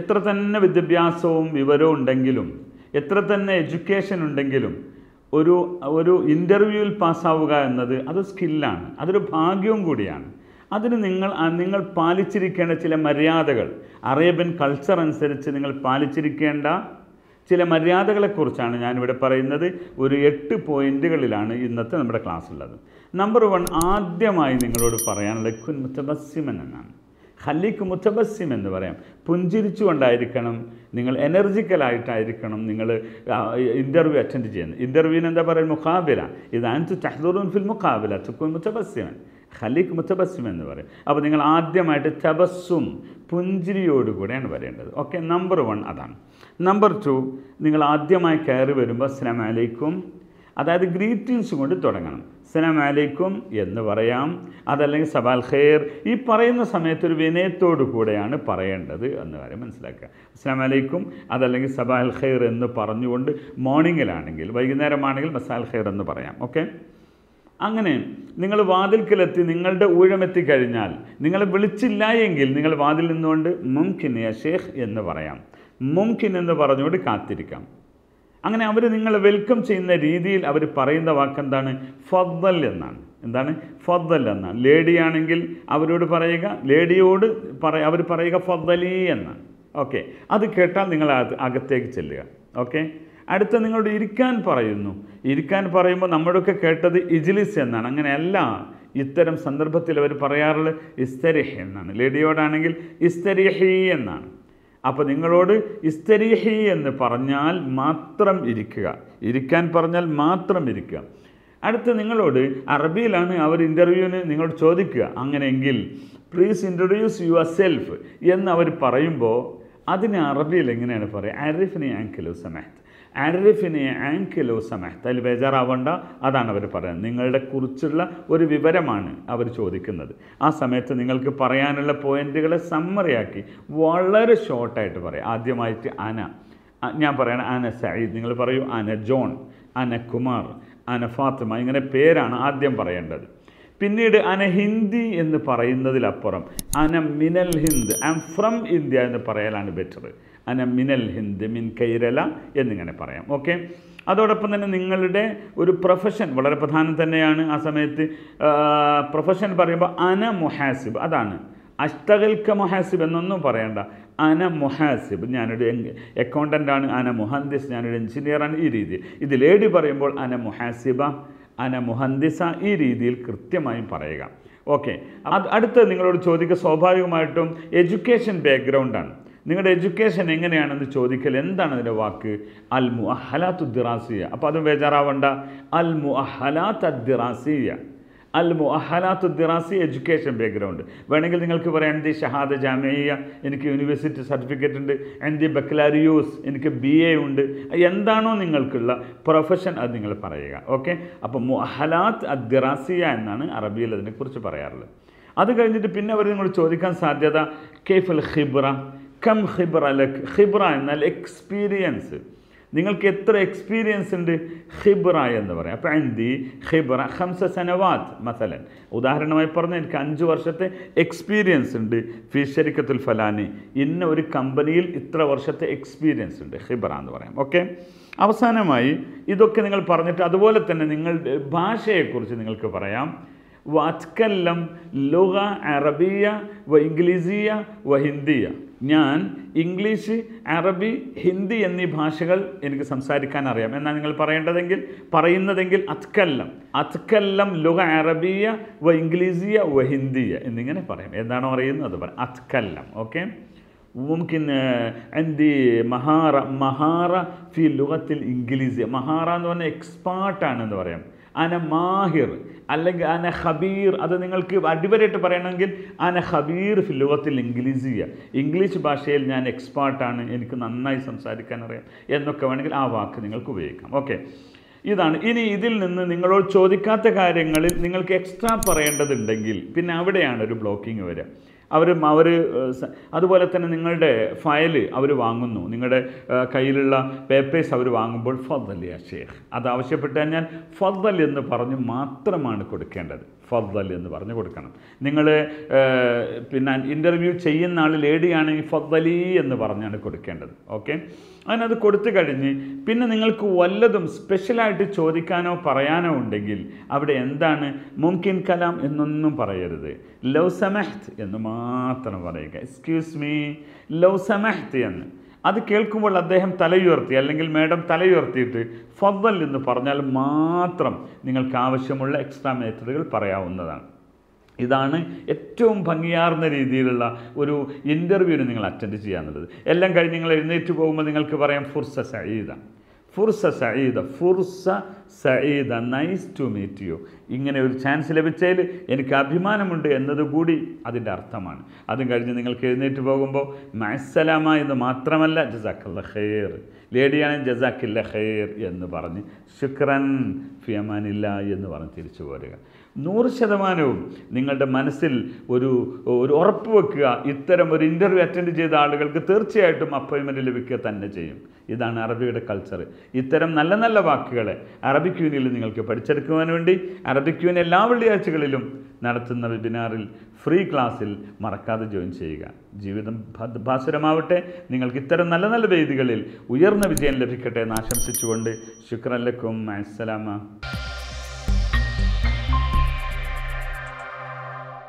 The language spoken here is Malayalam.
എത്ര തന്നെ വിദ്യാഭ്യാസവും വിവരവും ഉണ്ടെങ്കിലും എത്ര തന്നെ എഡ്യൂക്കേഷൻ ഉണ്ടെങ്കിലും ഒരു ഒരു ഇൻ്റർവ്യൂവിൽ പാസ്സാവുക എന്നത് അത് സ്കില്ലാണ് അതൊരു ഭാഗ്യവും കൂടിയാണ് അതിന് നിങ്ങൾ നിങ്ങൾ പാലിച്ചിരിക്കേണ്ട ചില മര്യാദകൾ അറേബ്യൻ കൾച്ചർ അനുസരിച്ച് നിങ്ങൾ പാലിച്ചിരിക്കേണ്ട ചില മര്യാദകളെക്കുറിച്ചാണ് ഞാനിവിടെ പറയുന്നത് ഒരു എട്ട് പോയിൻറ്റുകളിലാണ് ഇന്നത്തെ നമ്മുടെ ക്ലാസ് ഉള്ളത് നമ്പർ വൺ ആദ്യമായി നിങ്ങളോട് പറയാനുള്ള കുൻ മുത്തബസിമൻ എന്നാണ് ഹല്ലിക്ക് മുത്തബസ്സിം എന്ന് പറയാം പുഞ്ചിരിച്ചുകൊണ്ടായിരിക്കണം നിങ്ങൾ എനർജിക്കലായിട്ടായിരിക്കണം നിങ്ങൾ ഇൻ്റർവ്യൂ അറ്റൻഡ് ചെയ്യുന്നത് ഇൻ്റർവ്യൂവിന് എന്താ പറയുക മുഖാബില ഇതാണ് തഹദുറുൻ ഫിൽ മുഖാബില തുക്കുൻ മുത്തബസ്സിമൻ ഖലീഖ് മുത്തബസ്സും എന്ന് പറയും അപ്പോൾ നിങ്ങൾ ആദ്യമായിട്ട് തബസ്സും പുഞ്ചിരിയോടുകൂടെയാണ് വരേണ്ടത് ഓക്കെ നമ്പർ വൺ അതാണ് നമ്പർ ടു നിങ്ങൾ ആദ്യമായി കയറി വരുമ്പോൾ അലൈക്കും അതായത് ഗ്രീറ്റിങ്സ് കൊണ്ട് തുടങ്ങണം സലാം അലൈക്കും എന്ന് പറയാം അതല്ലെങ്കിൽ സബാൽ ഖൈർ ഈ പറയുന്ന സമയത്ത് ഒരു വിനയത്തോടു കൂടെയാണ് പറയേണ്ടത് എന്ന് വരെ മനസ്സിലാക്കുക അസ്സാം അലൈക്കും അതല്ലെങ്കിൽ സബാൽ ഖൈർ എന്ന് പറഞ്ഞുകൊണ്ട് മോർണിംഗിലാണെങ്കിൽ വൈകുന്നേരമാണെങ്കിൽ മസാൽ ഖൈർ എന്ന് പറയാം ഓക്കെ അങ്ങനെ നിങ്ങൾ വാതിൽക്കലെത്തി നിങ്ങളുടെ കഴിഞ്ഞാൽ നിങ്ങളെ വിളിച്ചില്ല എങ്കിൽ നിങ്ങൾ വാതിൽ നിന്നുകൊണ്ട് മുംകിനിയ ഷേഖ് എന്ന് പറയാം മുംകിൻ എന്ന് പറഞ്ഞുകൊണ്ട് കാത്തിരിക്കാം അങ്ങനെ അവർ നിങ്ങളെ വെൽക്കം ചെയ്യുന്ന രീതിയിൽ അവർ പറയുന്ന വാക്കെന്താണ് ഫദ്ദൽ എന്നാണ് എന്താണ് ഫദ്ദൽ എന്നാണ് ലേഡിയാണെങ്കിൽ അവരോട് പറയുക ലേഡിയോട് പറ അവർ പറയുക ഫദ്ദലി എന്നാണ് ഓക്കെ അത് കേട്ടാൽ നിങ്ങൾ അകത്തേക്ക് ചെല്ലുക ഓക്കെ അടുത്ത നിങ്ങളോട് ഇരിക്കാൻ പറയുന്നു ഇരിക്കാൻ പറയുമ്പോൾ നമ്മളൊക്കെ കേട്ടത് ഇജ്ലിസ് എന്നാണ് അങ്ങനെയല്ല ഇത്തരം സന്ദർഭത്തിൽ അവർ പറയാറുള്ളത് ഇസ്തരിഹ് എന്നാണ് ലേഡിയോടാണെങ്കിൽ ഇസ്തരിഹി എന്നാണ് അപ്പോൾ നിങ്ങളോട് ഇസ്തരീഹി എന്ന് പറഞ്ഞാൽ മാത്രം ഇരിക്കുക ഇരിക്കാൻ പറഞ്ഞാൽ മാത്രം ഇരിക്കുക അടുത്ത് നിങ്ങളോട് അറബിയിലാണ് അവർ ഇൻ്റർവ്യൂവിന് നിങ്ങളോട് ചോദിക്കുക അങ്ങനെയെങ്കിൽ പ്ലീസ് ഇൻട്രൊഡ്യൂസ് യുവർ സെൽഫ് എന്ന് അവർ പറയുമ്പോൾ അതിന് അറബിയിൽ എങ്ങനെയാണ് പറയുക അരിഫിനെ ആങ്കിലു സമയത്ത് അരിഫിനെ ആൻകിലോ സമയത്ത് അതിൽ ബേജാറാവണ്ട അതാണ് അവർ പറയുന്നത് നിങ്ങളുടെ കുറിച്ചുള്ള ഒരു വിവരമാണ് അവർ ചോദിക്കുന്നത് ആ സമയത്ത് നിങ്ങൾക്ക് പറയാനുള്ള പോയിന്റുകളെ സമ്മറിയാക്കി വളരെ ഷോർട്ടായിട്ട് പറയാം ആദ്യമായിട്ട് അന ഞാൻ പറയണ അന സയിദ് നിങ്ങൾ പറയൂ അന ജോൺ അന കുമാർ അന ഫാത്തിമ ഇങ്ങനെ പേരാണ് ആദ്യം പറയേണ്ടത് പിന്നീട് അന ഹിന്ദി എന്ന് പറയുന്നതിലപ്പുറം അന മിനൽ ഹിന്ദ് ഐ എം ഫ്രം ഇന്ത്യ എന്ന് പറയലാണ് ബെറ്റർ അന മിനൽ ഹിന്ദ് മിൻ കൈരല എന്നിങ്ങനെ പറയാം ഓക്കെ അതോടൊപ്പം തന്നെ നിങ്ങളുടെ ഒരു പ്രൊഫഷൻ വളരെ പ്രധാനം തന്നെയാണ് ആ സമയത്ത് പ്രൊഫഷൻ പറയുമ്പോൾ അന മുഹാസിബ് അതാണ് അഷ്ടകൽക്ക മുഹാസിബ് എന്നൊന്നും പറയണ്ട അന മുഹാസിബ് ഞാനൊരു അക്കൗണ്ടൻ്റ് ആണ് അന മുഹന്ദിസ് ഞാനൊരു എഞ്ചിനീയറാണ് ഈ രീതിയിൽ ഇതിൽ ഏടി പറയുമ്പോൾ അന മുഹാസിബ അന മുഹന്ദിസ ഈ രീതിയിൽ കൃത്യമായും പറയുക ഓക്കെ അടുത്ത് നിങ്ങളോട് ചോദിക്കുക സ്വാഭാവികമായിട്ടും എഡ്യൂക്കേഷൻ ബാക്ക്ഗ്രൗണ്ടാണ് നിങ്ങളുടെ എഡ്യൂക്കേഷൻ എങ്ങനെയാണെന്ന് ചോദിക്കൽ എന്താണ് അതിൻ്റെ വാക്ക് അൽ മു അഹലാത്ത് ദിറാസിയ അപ്പോൾ അതും ബേജാറാവണ്ട അൽ മു അഹലാത്ത് ദിറാസിയ അൽ മു അഹലാത്ത് ദിറാസി എഡ്യൂക്കേഷൻ ബാക്ക്ഗ്രൗണ്ട് വേണമെങ്കിൽ നിങ്ങൾക്ക് പറയാം എൻ്റെ ഷഹാദ ജാമിയ എനിക്ക് യൂണിവേഴ്സിറ്റി സർട്ടിഫിക്കറ്റ് ഉണ്ട് എൻ്റെ ബക്കലാരിയൂസ് എനിക്ക് ബി എ ഉണ്ട് എന്താണോ നിങ്ങൾക്കുള്ള പ്രൊഫഷൻ അത് നിങ്ങൾ പറയുക ഓക്കെ അപ്പോൾ മു അഹലാത്ത് അദ്ദിറാസിയ എന്നാണ് അറബിയിൽ അതിനെക്കുറിച്ച് പറയാറുള്ളത് അത് കഴിഞ്ഞിട്ട് പിന്നെ അവർ നിങ്ങൾ ചോദിക്കാൻ സാധ്യത അൽ ഖിബ്ര കം ഖിബ്ര ലക്ക് ഖിബ്ര എന്നാൽ എക്സ്പീരിയൻസ് നിങ്ങൾക്ക് എത്ര എക്സ്പീരിയൻസ് ഉണ്ട് ഖിബ്ര എന്ന് പറയും അപ്പം എന്തി ഖിബ്ര ഹംസ സനവാത്ത് മസലൻ ഉദാഹരണമായി പറഞ്ഞാൽ എനിക്ക് അഞ്ച് വർഷത്തെ എക്സ്പീരിയൻസ് ഉണ്ട് ഫി ഫലാനി ഇന്ന ഒരു കമ്പനിയിൽ ഇത്ര വർഷത്തെ എക്സ്പീരിയൻസ് ഉണ്ട് ഖിബ്ര എന്ന് പറയാം ഓക്കെ അവസാനമായി ഇതൊക്കെ നിങ്ങൾ പറഞ്ഞിട്ട് അതുപോലെ തന്നെ നിങ്ങളുടെ ഭാഷയെക്കുറിച്ച് നിങ്ങൾക്ക് പറയാം വ ലുഹ അറബിയ വ ഇംഗ്ലീസിയ വ ഹിന്ദിയ ഞാൻ ഇംഗ്ലീഷ് അറബി ഹിന്ദി എന്നീ ഭാഷകൾ എനിക്ക് സംസാരിക്കാൻ അറിയാം എന്നാൽ നിങ്ങൾ പറയേണ്ടതെങ്കിൽ പറയുന്നതെങ്കിൽ അത്കല്ലം അത്കല്ലം ലുഹ അറബിയ വ ഇംഗ്ലീസിയ വ ഹിന്ദിയ എന്നിങ്ങനെ പറയാം എന്താണോ അറിയുന്നത് അത് പറയാം അത്കല്ലം ഓക്കെ ممكن عندي മഹാറ مهارة في اللغة ഇംഗ്ലീസിയ مهارة എന്ന് പറഞ്ഞാൽ എക്സ്പാർട്ടാണെന്ന് പറയാം അന മാഹിർ അല്ലെങ്കിൽ അന ഖബീർ അത് നിങ്ങൾക്ക് അടിവരായിട്ട് പറയണമെങ്കിൽ അന ഖബീർ ഫിലുവത്തിൽ ഇംഗ്ലീസിയ ഇംഗ്ലീഷ് ഭാഷയിൽ ഞാൻ എക്സ്പേർട്ടാണ് എനിക്ക് നന്നായി സംസാരിക്കാൻ അറിയാം എന്നൊക്കെ വേണമെങ്കിൽ ആ വാക്ക് നിങ്ങൾക്ക് ഉപയോഗിക്കാം ഓക്കെ ഇതാണ് ഇനി ഇതിൽ നിന്ന് നിങ്ങളോട് ചോദിക്കാത്ത കാര്യങ്ങളിൽ നിങ്ങൾക്ക് എക്സ്ട്രാ പറയേണ്ടതുണ്ടെങ്കിൽ പിന്നെ അവിടെയാണ് ഒരു ബ്ലോക്കിംഗ് വരിക അവർ അവർ അതുപോലെ തന്നെ നിങ്ങളുടെ ഫയൽ അവർ വാങ്ങുന്നു നിങ്ങളുടെ കയ്യിലുള്ള പേപ്പേഴ്സ് അവർ വാങ്ങുമ്പോൾ ഫദൽ ഷേഖ് അത് ആവശ്യപ്പെട്ട് കഴിഞ്ഞാൽ ഫദൽ എന്ന് പറഞ്ഞ് മാത്രമാണ് കൊടുക്കേണ്ടത് ഫദ്ദൽ എന്ന് പറഞ്ഞു കൊടുക്കണം നിങ്ങൾ പിന്നെ ഇൻ്റർവ്യൂ ചെയ്യുന്ന ആൾ ലേഡിയാണെങ്കിൽ ഫദ്ദലി എന്ന് പറഞ്ഞാണ് കൊടുക്കേണ്ടത് ഓക്കെ അതിനത് കൊടുത്തു കഴിഞ്ഞ് പിന്നെ നിങ്ങൾക്ക് വല്ലതും സ്പെഷ്യലായിട്ട് ചോദിക്കാനോ പറയാനോ ഉണ്ടെങ്കിൽ അവിടെ എന്താണ് മുംകിൻ കലാം എന്നൊന്നും പറയരുത് ലവ് സമഹ്ത് എന്ന് മാത്രം പറയുക എക്സ്ക്യൂസ് മീ ലവ് സമഹ്ത് എന്ന് അത് കേൾക്കുമ്പോൾ അദ്ദേഹം തലയുയർത്തി അല്ലെങ്കിൽ മേഡം തലയുയർത്തിയിട്ട് ഫവൽ എന്ന് പറഞ്ഞാൽ മാത്രം നിങ്ങൾക്ക് ആവശ്യമുള്ള എക്സ്ട്രാ മെത്തേഡുകൾ പറയാവുന്നതാണ് ഇതാണ് ഏറ്റവും ഭംഗിയാർന്ന രീതിയിലുള്ള ഒരു ഇൻ്റർവ്യൂവിന് നിങ്ങൾ അറ്റൻഡ് ചെയ്യാനുള്ളത് എല്ലാം കഴിഞ്ഞ് നിങ്ങൾ എഴുന്നേറ്റ് പോകുമ്പോൾ നിങ്ങൾക്ക് പറയാം ഫുർസ സഹീദ ഫുർസ സഈദ ഫുർസ സഈദ നൈസ് ടു മീറ്റ് യു ഇങ്ങനെ ഒരു ചാൻസ് ലഭിച്ചതിൽ എനിക്ക് അഭിമാനമുണ്ട് എന്നതുകൂടി അതിൻ്റെ അർത്ഥമാണ് അതും കഴിഞ്ഞ് നിങ്ങൾക്ക് എഴുന്നേറ്റ് പോകുമ്പോൾ മഹസലാമ എന്ന് മാത്രമല്ല ജസാഖല്ല ഖൈർ ലേഡിയാണ് ജസാഖില്ല ഖൈർ എന്ന് പറഞ്ഞ് ശുക്രൻ ഫിയമാനില്ല എന്ന് പറഞ്ഞ് തിരിച്ചു പോരുക നൂറ് ശതമാനവും നിങ്ങളുടെ മനസ്സിൽ ഒരു ഒരു ഉറപ്പ് വെക്കുക ഇത്തരം ഒരു ഇൻ്റർവ്യൂ അറ്റൻഡ് ചെയ്ത ആളുകൾക്ക് തീർച്ചയായിട്ടും അപ്പോയിൻമെൻറ്റ് ലഭിക്കുക തന്നെ ചെയ്യും ഇതാണ് അറബിയുടെ കൾച്ചർ ഇത്തരം നല്ല നല്ല വാക്കുകൾ അറബിക് യൂനിൽ നിങ്ങൾക്ക് പഠിച്ചെടുക്കുവാൻ വേണ്ടി അറബിക് യൂൻ എല്ലാ വെള്ളിയാഴ്ചകളിലും നടത്തുന്ന വെബിനാറിൽ ഫ്രീ ക്ലാസ്സിൽ മറക്കാതെ ജോയിൻ ചെയ്യുക ജീവിതം ഭാസുരമാവട്ടെ നിങ്ങൾക്ക് ഇത്തരം നല്ല നല്ല വേദികളിൽ ഉയർന്ന വിജയം ലഭിക്കട്ടെ എന്ന് ആശംസിച്ചുകൊണ്ട് ശുക്രല്ലക്കും അസ്സലാമ